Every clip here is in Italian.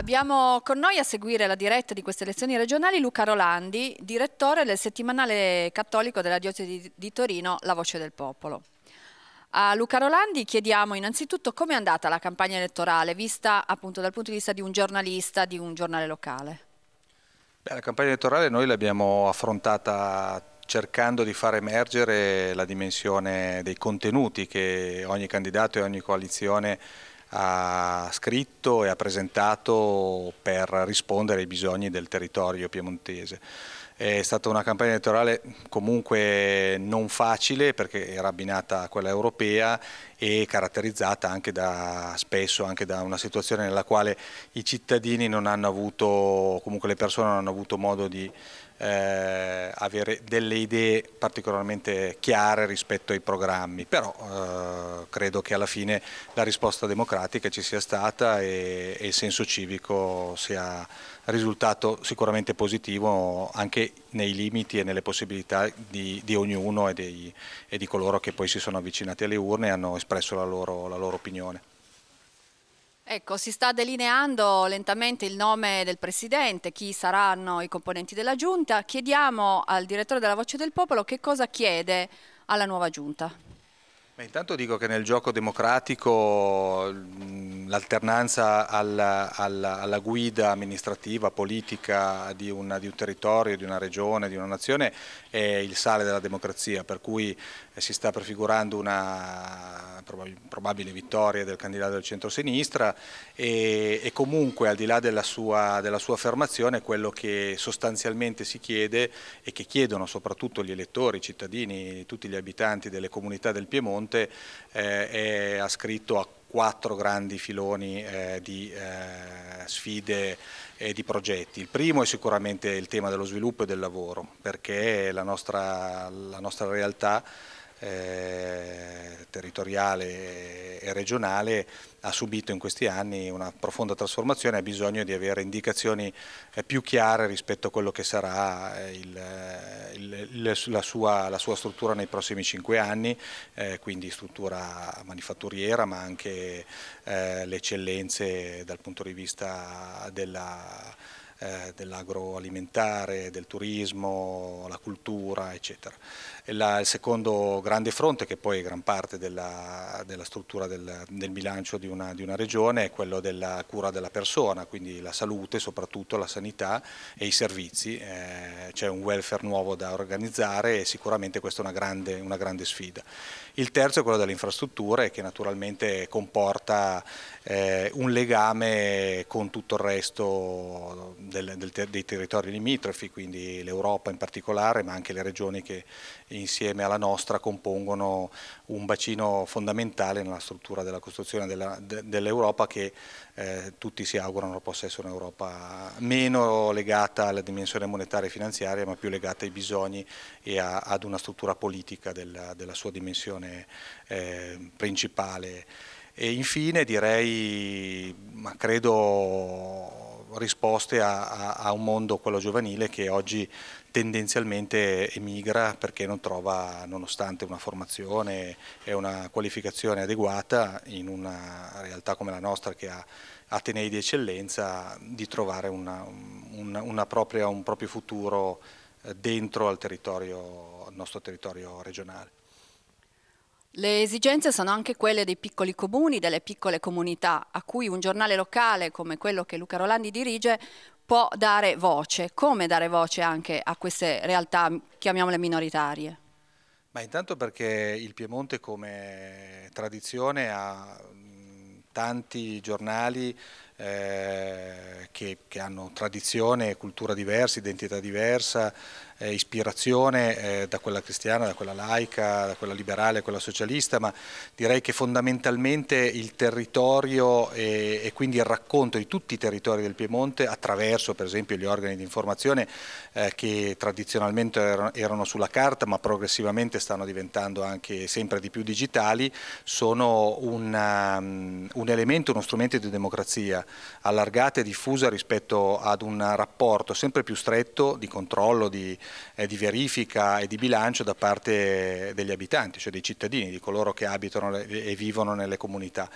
Abbiamo con noi a seguire la diretta di queste elezioni regionali Luca Rolandi, direttore del settimanale cattolico della diocesi di Torino La Voce del Popolo. A Luca Rolandi chiediamo innanzitutto come è andata la campagna elettorale vista appunto dal punto di vista di un giornalista di un giornale locale. Beh, la campagna elettorale noi l'abbiamo affrontata cercando di far emergere la dimensione dei contenuti che ogni candidato e ogni coalizione ha scritto e ha presentato per rispondere ai bisogni del territorio piemontese. È stata una campagna elettorale comunque non facile perché era abbinata a quella europea e caratterizzata anche da, spesso anche da una situazione nella quale i cittadini non hanno avuto, comunque le persone non hanno avuto modo di eh, avere delle idee particolarmente chiare rispetto ai programmi, però eh, credo che alla fine la risposta democratica ci sia stata e, e il senso civico sia risultato sicuramente positivo anche nei limiti e nelle possibilità di, di ognuno e, dei, e, di coloro che poi si sono avvicinati alle urne e hanno espresso la loro, la loro opinione. Ecco, si sta delineando lentamente il nome del Presidente, chi saranno i componenti della Giunta. Chiediamo al direttore della Voce del Popolo che cosa chiede alla nuova Giunta. Beh, intanto dico che nel gioco democratico l'alternanza alla, alla, alla, guida amministrativa, politica di, una, di, un territorio, di una regione, di una nazione è il sale della democrazia, per cui eh, si sta prefigurando una probabile vittoria del candidato del centro-sinistra e, e, comunque al di là della sua, della sua affermazione quello che sostanzialmente si chiede e che chiedono soprattutto gli elettori, i cittadini, tutti gli abitanti delle comunità del Piemonte eh, è ascritto a quattro grandi filoni eh, di eh, sfide e di progetti. Il primo è sicuramente il tema dello sviluppo e del lavoro, perché la nostra, la nostra realtà eh, territoriale e regionale ha subito in questi anni una profonda trasformazione e ha bisogno di avere indicazioni eh, più chiare rispetto a quello che sarà eh, il, il, la, sua, la, sua, struttura nei prossimi cinque anni, eh, quindi struttura manifatturiera ma anche eh, le eccellenze dal punto di vista della eh, dell'agroalimentare, del turismo, la cultura, eccetera. La, il secondo grande fronte, che poi è gran parte della, della struttura del, del bilancio di una, di una, regione, è quello della cura della persona, quindi la salute, soprattutto la sanità e i servizi. Eh, C'è un welfare nuovo da organizzare e sicuramente questa è una grande, una grande sfida. Il terzo è quello delle infrastrutture, che naturalmente comporta eh, un legame con tutto il resto del, del, dei territori limitrofi, quindi l'Europa in particolare, ma anche le regioni che insieme alla nostra compongono un bacino fondamentale nella struttura della costruzione dell'Europa che eh, tutti si augurano possa essere un'Europa meno legata alla dimensione monetaria e finanziaria, ma più legata ai bisogni e a, ad una struttura politica della, della sua dimensione eh, principale. E infine direi, ma credo risposte a, a, a, un mondo, quello giovanile, che oggi tendenzialmente emigra perché non trova, nonostante una formazione e una qualificazione adeguata, in una realtà come la nostra che ha Atenei di eccellenza, di trovare una, una, una propria, un proprio futuro eh, dentro al, territorio, al nostro territorio regionale. Le esigenze sono anche quelle dei piccoli comuni, delle piccole comunità, a cui un giornale locale come quello che Luca Rolandi dirige può dare voce. Come dare voce anche a queste realtà, chiamiamole minoritarie? Ma intanto perché il Piemonte come tradizione ha tanti giornali eh, che, che, hanno tradizione, cultura diversa, identità diversa, eh, ispirazione eh, da quella cristiana, da quella laica, da quella liberale, da quella socialista, ma direi che fondamentalmente il territorio e, e, quindi il racconto di tutti i territori del Piemonte attraverso per esempio gli organi di informazione eh, che tradizionalmente erano, erano sulla carta ma progressivamente stanno diventando anche sempre di più digitali, sono una, mm, un elemento, uno strumento di democrazia allargata e diffusa rispetto ad un rapporto sempre più stretto di controllo, di, eh, di verifica e di bilancio da parte degli abitanti, cioè dei cittadini, di coloro che abitano e vivono nelle comunità.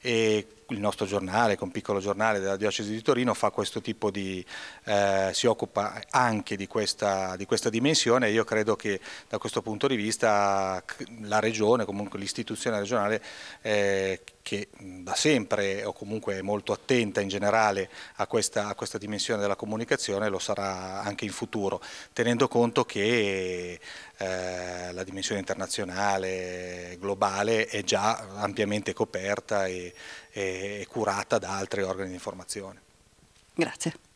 E il nostro giornale, con piccolo giornale della diocesi di Torino, fa questo tipo di, eh, si occupa anche di questa, di questa dimensione e io credo che da questo punto di vista la regione, comunque l'istituzione regionale eh, che da sempre o comunque è molto attenta in generale a questa, a questa, dimensione della comunicazione lo sarà anche in futuro, tenendo conto che eh, la dimensione internazionale, globale è già ampiamente coperta e, e curata da altri organi di informazione. Grazie.